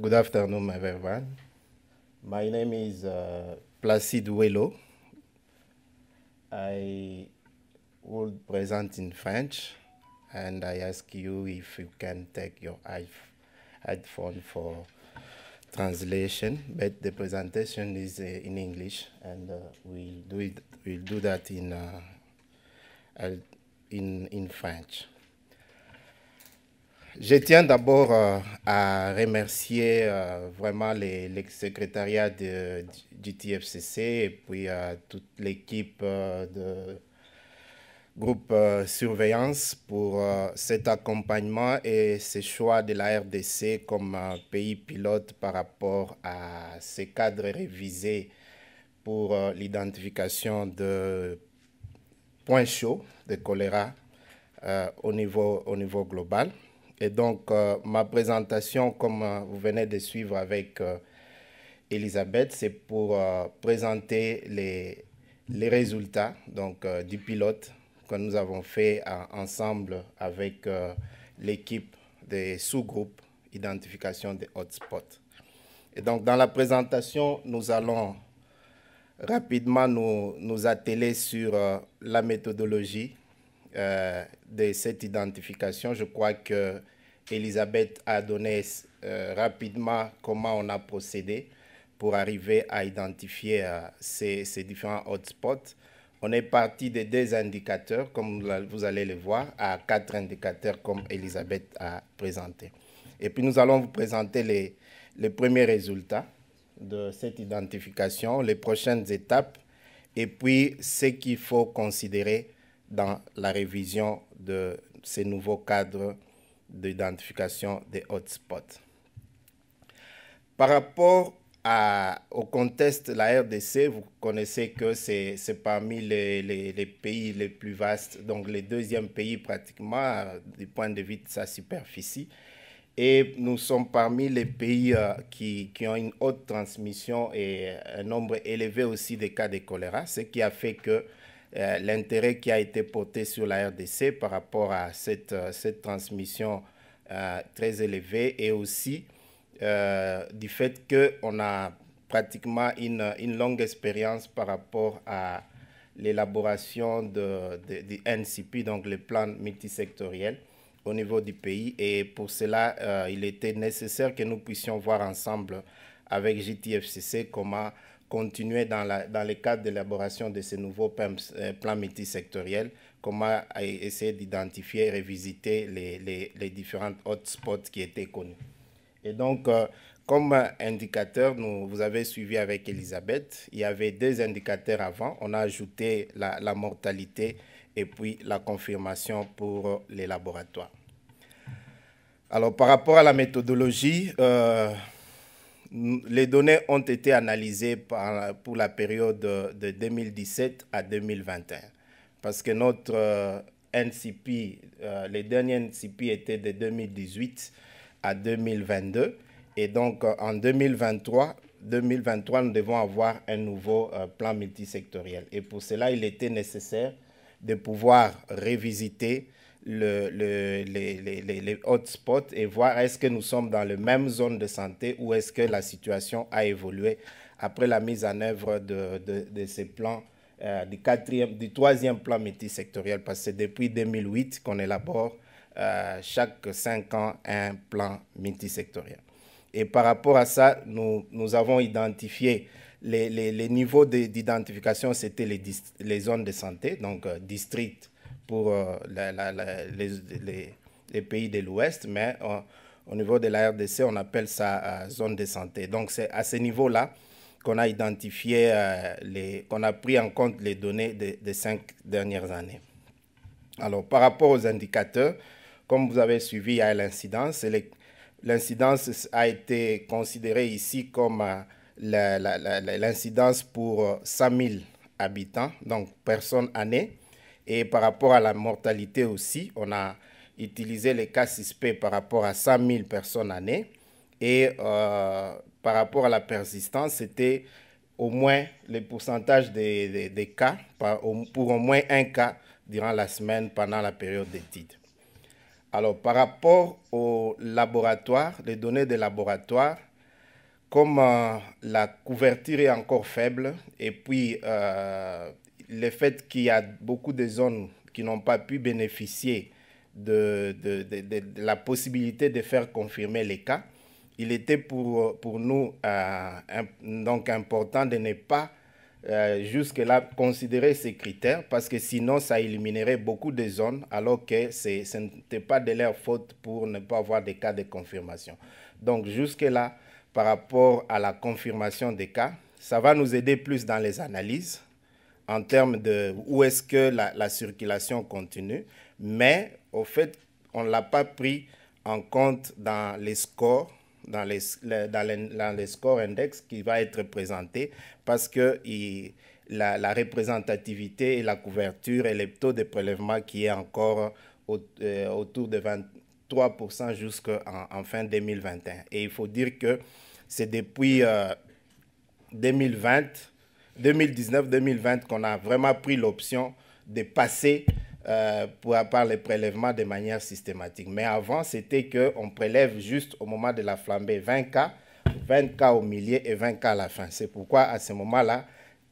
Good afternoon, everyone. My name is uh, Placid Wello. I will present in French, and I ask you if you can take your headphone for translation. But the presentation is uh, in English, and uh, we'll do it. We'll do that in uh, in in French. Je tiens d'abord euh, à remercier euh, vraiment les, secrétariat secrétariats du TFCC et puis euh, toute l'équipe de groupe surveillance pour cet accompagnement et ce choix de la RDC comme pays pilote par rapport à ces cadres révisés pour l'identification de points chauds de choléra au niveau global. Et donc, euh, ma présentation, comme euh, vous venez de suivre avec euh, Elisabeth, c'est pour présenter les, les résultats donc, du pilote que nous avons fait ensemble avec l'équipe des sous-groupes identification des hotspots. Et donc, dans la présentation, nous allons rapidement nous, nous atteler sur la méthodologie de cette identification. Je crois que Elisabeth a donné euh, rapidement comment on a procédé pour arriver à identifier euh, ces, ces, différents hotspots. On est parti de deux indicateurs, comme vous allez le voir, à quatre indicateurs comme Elisabeth a présenté. Et puis nous allons vous présenter les, les premiers résultats de cette identification, les prochaines étapes, et puis ce qu'il faut considérer dans la révision de ces nouveaux cadres d'identification des hotspots. Par rapport au contexte, de la RDC, vous connaissez que c'est parmi les, pays les plus vastes, donc le deuxième pays pratiquement du point de vue de sa superficie. Et nous sommes parmi les pays euh, qui, qui, ont une haute transmission et euh, un nombre élevé aussi de cas de choléra, ce qui a fait que euh, l'intérêt qui a été porté sur la RDC par rapport à cette, euh, cette transmission euh, très élevée et aussi du fait qu'on a pratiquement une, une longue expérience par rapport à l'élaboration de, de, NCP, donc le plan multisectoriel au niveau du pays. Et pour cela, il était nécessaire que nous puissions voir ensemble avec JTFCC comment continuer dans, la, dans le cadre d'élaboration de ces nouveaux plans, euh, multisectoriels, comment essayer d'identifier et revisiter les, les, les différents hotspots qui étaient connus. Et donc, euh, comme indicateur, nous, vous avez suivi avec Elisabeth, il y avait deux indicateurs avant. On a ajouté la, mortalité et puis la confirmation pour les laboratoires. Alors, par rapport à la méthodologie, euh, les données ont été analysées pour la période de 2017 à 2021. Parce que notre euh, NCP, euh, les derniers NCP étaient de 2018 à 2022. Et donc euh, en 2023, 2023, nous devons avoir un nouveau plan multisectoriel. Et pour cela, il était nécessaire de pouvoir révisiter le, les, les, les, hotspots et voir est-ce que nous sommes dans la même zone de santé ou est-ce que la situation a évolué après la mise en œuvre de, de, ces plans, euh, du, quatrième, du troisième plan multisectoriel, parce que c'est depuis 2008 qu'on élabore euh, chaque cinq ans un plan multisectoriel. Et par rapport à ça, nous, nous avons identifié les, les niveaux d'identification, c'était les, les, zones de santé, donc euh, district, districts, pour euh, les, pays de l'Ouest, mais euh, au niveau de la RDC, on appelle ça euh, zone de santé. Donc c'est à ce niveau-là qu'on a identifié, les, qu'on a pris en compte les données des cinq dernières années. Alors par rapport aux indicateurs, comme vous avez suivi, à y l'incidence. L'incidence a été considérée ici comme l'incidence pour 100 000 habitants, donc personnes années. Et par rapport à la mortalité aussi, on a utilisé les cas suspects par rapport à 100 000 personnes années. Et euh, par rapport à la persistance, c'était au moins le pourcentage des, cas, par, pour au moins un cas durant la semaine pendant la période d'étude. Alors, par rapport au laboratoire, les données des laboratoires, comme euh, la couverture est encore faible et puis euh, le fait qu'il y a beaucoup de zones qui n'ont pas pu bénéficier de, la possibilité de faire confirmer les cas, il était pour, pour nous euh, donc important de ne pas euh, jusque-là considérer ces critères parce que sinon ça éliminerait beaucoup de zones alors que ce n'était pas de leur faute pour ne pas avoir des cas de confirmation. Donc jusque-là, par rapport à la confirmation des cas, ça va nous aider plus dans les analyses en termes de où est-ce que la, circulation continue, mais au fait, on ne l'a pas pris en compte dans les scores, dans les, scores index qui va être présenté parce que la, représentativité et la couverture et les taux de prélèvement qui est encore euh, autour de 23% jusqu'en en fin 2021. Et il faut dire que c'est depuis 2020 euh, 2019-2020 qu'on a vraiment pris l'option de passer euh, pour, par les prélèvements de manière systématique. Mais avant, c'était qu'on prélève juste au moment de la flambée 20 cas, 20 cas au millier et 20 cas à la fin. C'est pourquoi à ce moment-là,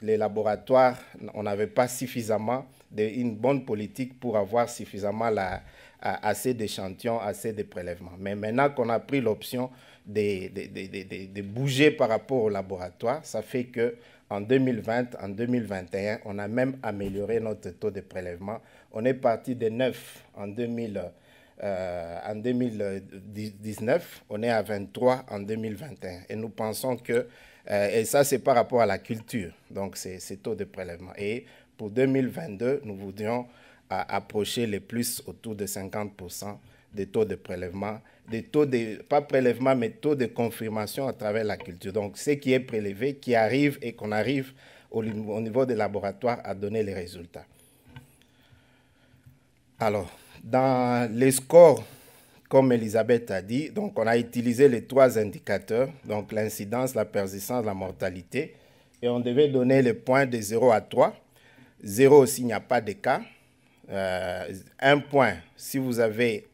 les laboratoires, on n'avait pas suffisamment de, une bonne politique pour avoir suffisamment la, assez d'échantillons, assez de prélèvements. Mais maintenant qu'on a pris l'option de, de, de, bouger par rapport au laboratoire. Ça fait que en 2020, en 2021, on a même amélioré notre taux de prélèvement. On est parti de 9 en 2000. Euh, en 2019, on est à 23 en 2021. Et nous pensons que, euh, et ça c'est par rapport à la culture, donc c'est ces taux de prélèvement. Et pour 2022, nous voudrions euh, approcher les plus autour de 50% des taux de prélèvement, des taux de, pas prélèvement, mais taux de confirmation à travers la culture. Donc, ce qui est prélevé, qui arrive et qu'on arrive au, niveau des laboratoires à donner les résultats. Alors, dans les scores, comme Elisabeth a dit, donc on a utilisé les trois indicateurs, donc l'incidence, la persistance, la mortalité, et on devait donner les points de 0 à 3. 0 s'il n'y a pas de cas. Euh, un point si vous avez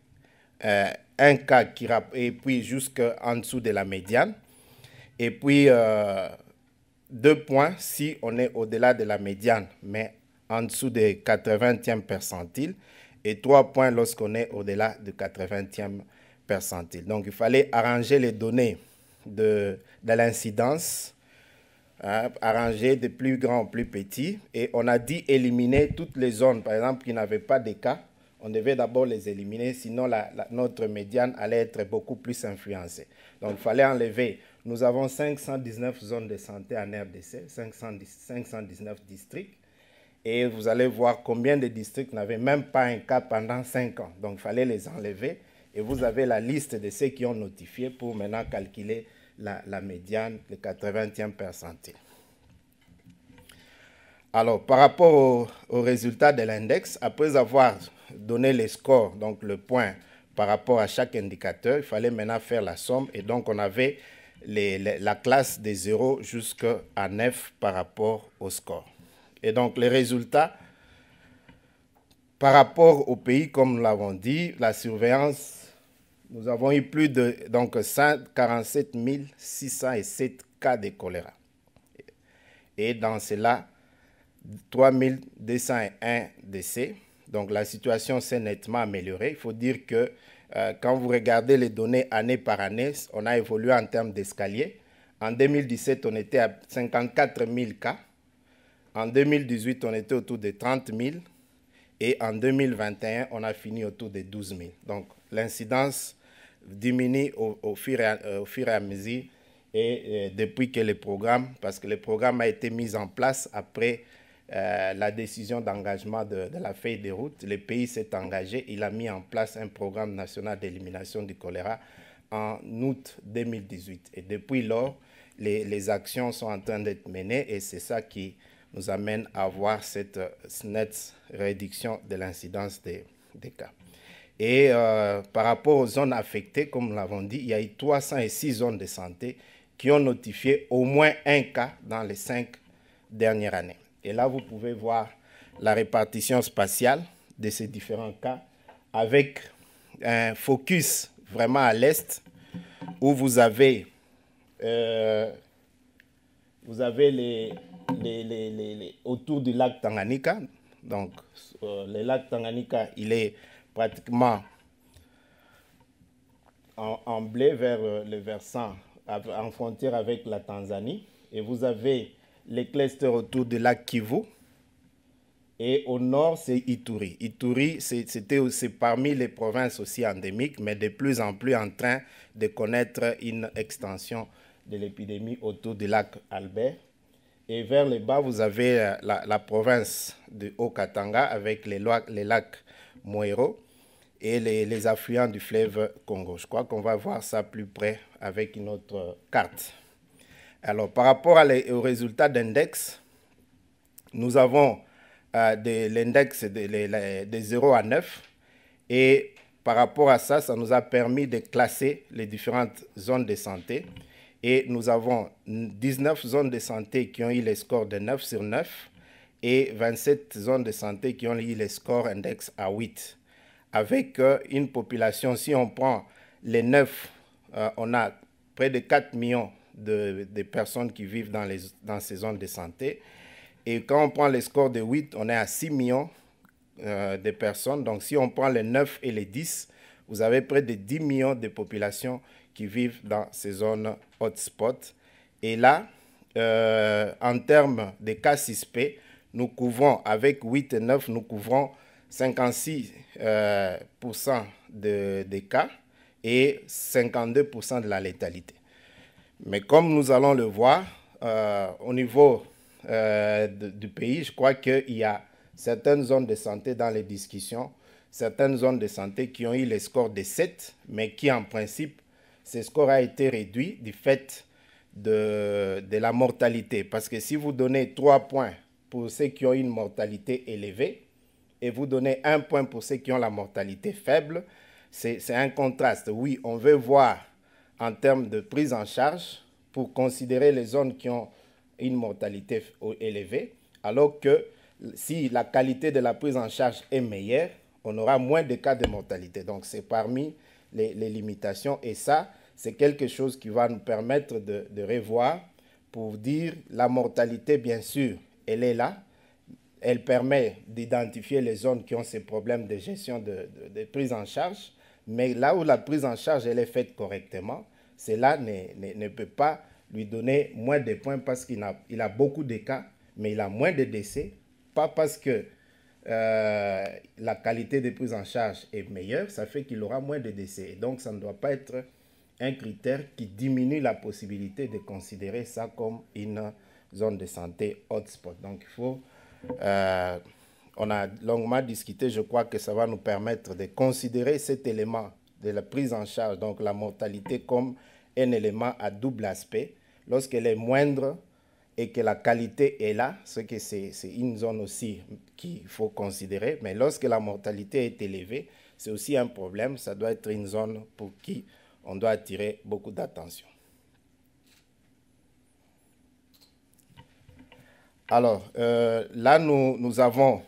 euh, un cas qui et puis jusqu'en dessous de la médiane. Et puis euh, deux points si on est au-delà de la médiane, mais en dessous des 80e percentile, et trois points lorsqu'on est au-delà du de 80e percentile. Donc il fallait arranger les données de, de l'incidence, hein, arranger de plus grands plus petits, et on a dit éliminer toutes les zones, par exemple, qui n'avaient pas de cas, on devait d'abord les éliminer, sinon la, notre médiane allait être beaucoup plus influencée. Donc il fallait enlever. Nous avons 519 zones de santé en RDC, 519 districts. Et vous allez voir combien de districts n'avaient même pas un cas pendant 5 ans. Donc il fallait les enlever. Et vous avez la liste de ceux qui ont notifié pour maintenant calculer la, médiane, le 80e percentile. Alors, par rapport aux au résultats de l'index, après avoir donner les scores, donc le point par rapport à chaque indicateur. Il fallait maintenant faire la somme et donc on avait la classe des 0 jusqu'à 9 par rapport au score. Et donc les résultats par rapport au pays, comme nous l'avons dit, la surveillance, nous avons eu plus de donc, 147 607 cas de choléra. Et dans cela, 3201 décès. Donc la situation s'est nettement améliorée. Il faut dire que euh, quand vous regardez les données année par année, on a évolué en termes d'escalier. En 2017, on était à 54 000 cas. En 2018, on était autour de 30 000. Et en 2021, on a fini autour de 12 000. Donc l'incidence diminue au, au, fur et à, euh, mesure. Et, et euh, depuis que le programme, parce que le programme a été mis en place après euh, la décision d'engagement de, la feuille de route, le pays s'est engagé, il a mis en place un programme national d'élimination du choléra en août 2018. Et depuis lors, les, actions sont en train d'être menées et c'est ça qui nous amène à voir cette euh, nette réduction de l'incidence des, cas. Et euh, par rapport aux zones affectées, comme nous l'avons dit, il y a eu 306 zones de santé qui ont notifié au moins un cas dans les cinq dernières années. Et là, vous pouvez voir la répartition spatiale de ces différents cas avec un focus vraiment à l'est où vous avez, euh, vous avez les, autour du lac Tanganyika. Donc, euh, le lac Tanganyika, il est pratiquement en, blé vers euh, le versant, en frontière avec la Tanzanie. Et vous avez les clusters autour du lac Kivu. Et au nord, c'est Ituri. Ituri, c'est parmi les provinces aussi endémiques, mais de plus en plus en train de connaître une extension de l'épidémie autour du lac Albert. Et vers le bas, vous avez euh, la, province de Haut-Katanga avec les, les lacs Moero et les, les affluents du fleuve Congo. Je crois qu'on va voir ça plus près avec une autre carte. Alors, par rapport aux résultats d'index, nous avons euh, l'index de, 0 à 9. Et par rapport à ça, ça nous a permis de classer les différentes zones de santé. Et nous avons 19 zones de santé qui ont eu les scores de 9 sur 9 et 27 zones de santé qui ont eu les scores index à 8. Avec euh, une population, si on prend les 9, euh, on a près de 4 millions de, des personnes qui vivent dans, les, dans ces zones de santé. Et quand on prend le score de 8, on est à 6 millions euh, de personnes. Donc si on prend les 9 et les 10, vous avez près de 10 millions de populations qui vivent dans ces zones hotspots. Et là, euh, en termes de cas suspects, nous couvrons, avec 8 et 9, nous couvrons 56% euh, des cas et 52% de la létalité. Mais comme nous allons le voir, euh, au niveau euh, du pays, je crois qu'il y a certaines zones de santé dans les discussions, certaines zones de santé qui ont eu les scores de 7, mais qui en principe, ce score a été réduit du fait de, de la mortalité. Parce que si vous donnez 3 points pour ceux qui ont une mortalité élevée et vous donnez 1 point pour ceux qui ont la mortalité faible, c'est un contraste. Oui, on veut voir en termes de prise en charge pour considérer les zones qui ont une mortalité élevée, alors que si la qualité de la prise en charge est meilleure, on aura moins de cas de mortalité. Donc c'est parmi les, limitations et ça, c'est quelque chose qui va nous permettre de, revoir pour dire la mortalité, bien sûr, elle est là, elle permet d'identifier les zones qui ont ces problèmes de gestion de, prise en charge, mais là où la prise en charge elle est faite correctement, cela ne, ne, peut pas lui donner moins de points parce qu'il a, il a beaucoup de cas, mais il a moins de décès, pas parce que euh, la qualité de prise en charge est meilleure, ça fait qu'il aura moins de décès. donc, ça ne doit pas être un critère qui diminue la possibilité de considérer ça comme une zone de santé hotspot. Donc, il faut euh, on a longuement discuté, je crois que ça va nous permettre de considérer cet élément de la prise en charge, donc la mortalité, comme un élément à double aspect. Lorsqu'elle est moindre et que la qualité est là, ce que c'est une zone aussi qu'il faut considérer, mais lorsque la mortalité est élevée, c'est aussi un problème, ça doit être une zone pour qui on doit attirer beaucoup d'attention. Alors, euh, là, nous, nous avons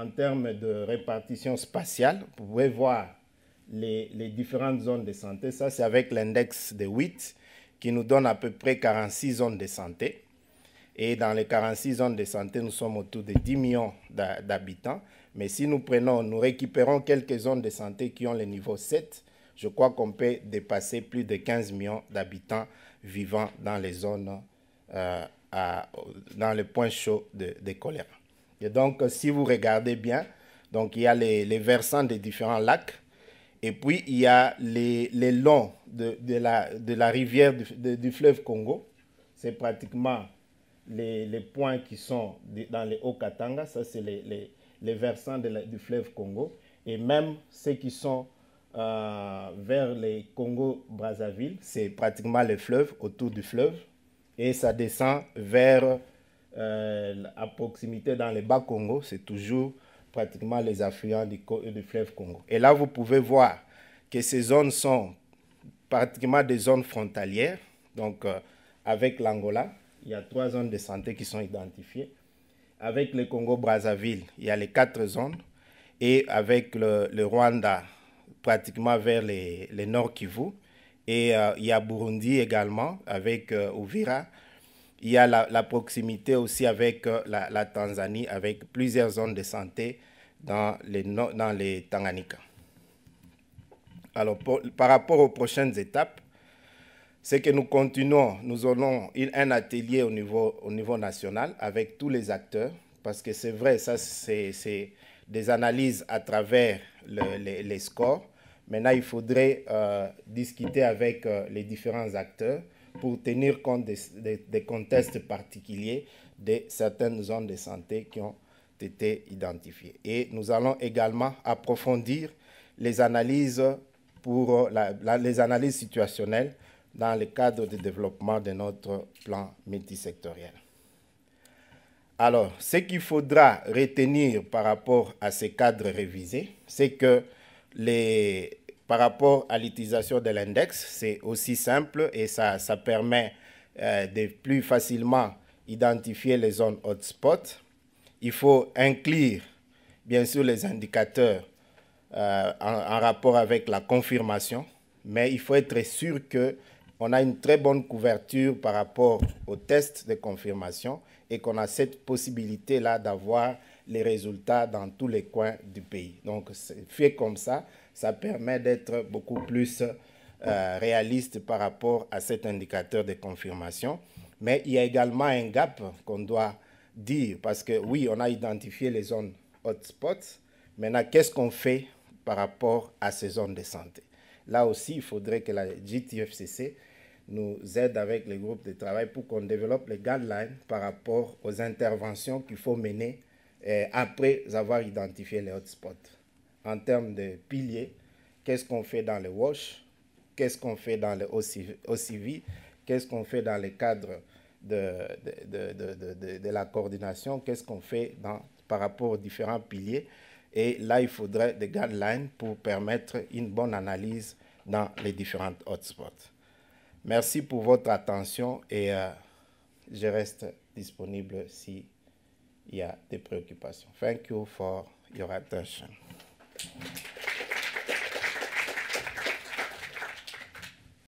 en termes de répartition spatiale, vous pouvez voir les, différentes zones de santé. Ça, c'est avec l'index de 8 qui nous donne à peu près 46 zones de santé. Et dans les 46 zones de santé, nous sommes autour de 10 millions d'habitants. Mais si nous prenons, nous récupérons quelques zones de santé qui ont le niveau 7, je crois qu'on peut dépasser plus de 15 millions d'habitants vivant dans les zones, euh, dans les points chauds de, de choléra. Et donc, euh, si vous regardez bien, donc il y a les, versants des différents lacs, et puis il y a les, les longs de, de, la, de la rivière du, fleuve Congo. C'est pratiquement les, les, points qui sont dans les hauts Katanga, ça c'est les, les, versants du fleuve Congo, et même ceux qui sont euh, vers les Congo-Brazzaville, c'est pratiquement les fleuves, autour du fleuve, et ça descend vers à euh, proximité dans les Bas-Congo, c'est toujours pratiquement les affluents du, fleuve Congo. Et là, vous pouvez voir que ces zones sont pratiquement des zones frontalières. Donc, euh, avec l'Angola, il y a trois zones de santé qui sont identifiées. Avec le Congo-Brazzaville, il y a les quatre zones. Et avec le, Rwanda, pratiquement vers les, Nord Kivu. Et euh, il y a Burundi également, avec Ouvira, il y a la, proximité aussi avec euh, la, Tanzanie, avec plusieurs zones de santé dans les, dans les Tanganyika. Alors, par rapport aux prochaines étapes, c'est que nous continuons, nous aurons un atelier au niveau, au niveau national avec tous les acteurs, parce que c'est vrai, ça c'est des analyses à travers les, les, scores. Maintenant, il faudrait euh, discuter avec euh, les différents acteurs pour tenir compte des, contextes particuliers de certaines zones de santé qui ont été identifiées. Et nous allons également approfondir les analyses, pour euh, les analyses situationnelles dans le cadre du développement de notre plan multisectoriel. Alors, ce qu'il faudra retenir par rapport à ces cadres révisés, c'est que les, par rapport à l'utilisation de l'index. C'est aussi simple et ça, permet euh, de plus facilement identifier les zones hotspots. Il faut inclure, bien sûr, les indicateurs euh, en, en, rapport avec la confirmation, mais il faut être sûr qu'on a une très bonne couverture par rapport aux tests de confirmation et qu'on a cette possibilité-là d'avoir les résultats dans tous les coins du pays. Donc, fait comme ça, ça permet d'être beaucoup plus euh, réaliste par rapport à cet indicateur de confirmation. Mais il y a également un gap qu'on doit dire, parce que oui, on a identifié les zones hotspots. Maintenant, qu'est-ce qu'on fait par rapport à ces zones de santé Là aussi, il faudrait que la GTFCC nous aide avec les groupes de travail pour qu'on développe les guidelines par rapport aux interventions qu'il faut mener eh, après avoir identifié les hotspots. En termes de piliers, qu'est-ce qu'on fait dans le WASH, qu'est-ce qu'on fait dans le OCV, qu'est-ce qu'on fait dans le cadre de, de, de, de la coordination, qu'est-ce qu'on fait dans, par rapport aux différents piliers. Et là, il faudrait des guidelines pour permettre une bonne analyse dans les différents hotspots. Merci pour votre attention et euh, je reste disponible si il y a des préoccupations. Thank you for your attention.